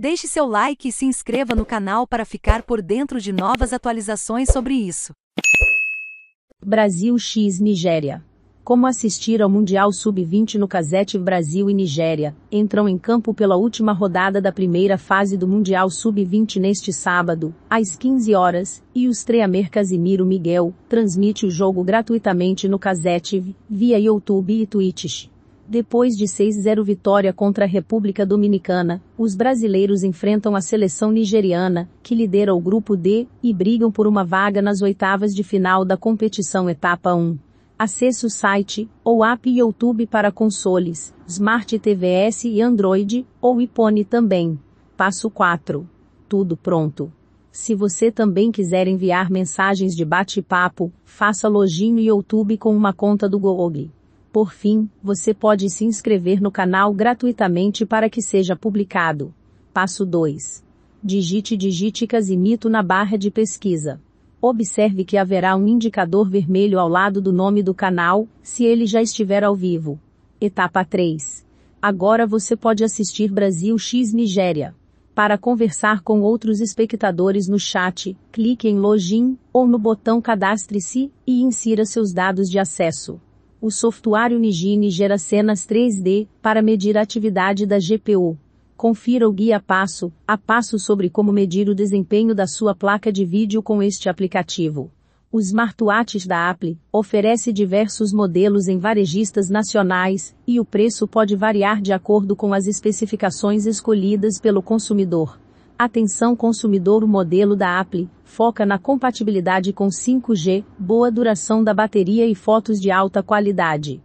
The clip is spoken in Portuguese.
Deixe seu like e se inscreva no canal para ficar por dentro de novas atualizações sobre isso. Brasil x Nigéria. Como assistir ao Mundial Sub-20 no Casete Brasil e Nigéria entram em campo pela última rodada da primeira fase do Mundial Sub-20 neste sábado, às 15 horas, e o Streamer Casimiro Miguel transmite o jogo gratuitamente no Casete via YouTube e Twitch. Depois de 6-0 vitória contra a República Dominicana, os brasileiros enfrentam a seleção nigeriana, que lidera o grupo D, e brigam por uma vaga nas oitavas de final da competição etapa 1. Acesse o site, ou app YouTube para consoles, Smart TVS e Android, ou iPhone também. Passo 4. Tudo pronto. Se você também quiser enviar mensagens de bate-papo, faça login no YouTube com uma conta do Google. Por fim, você pode se inscrever no canal gratuitamente para que seja publicado. Passo 2. Digite digite Casimito na barra de pesquisa. Observe que haverá um indicador vermelho ao lado do nome do canal, se ele já estiver ao vivo. Etapa 3. Agora você pode assistir Brasil X Nigéria. Para conversar com outros espectadores no chat, clique em Login ou no botão Cadastre-se e insira seus dados de acesso. O software Unigine gera cenas 3D para medir a atividade da GPU. Confira o guia passo a passo sobre como medir o desempenho da sua placa de vídeo com este aplicativo. O smartwatch da Apple oferece diversos modelos em varejistas nacionais e o preço pode variar de acordo com as especificações escolhidas pelo consumidor. Atenção consumidor O modelo da Apple foca na compatibilidade com 5G, boa duração da bateria e fotos de alta qualidade.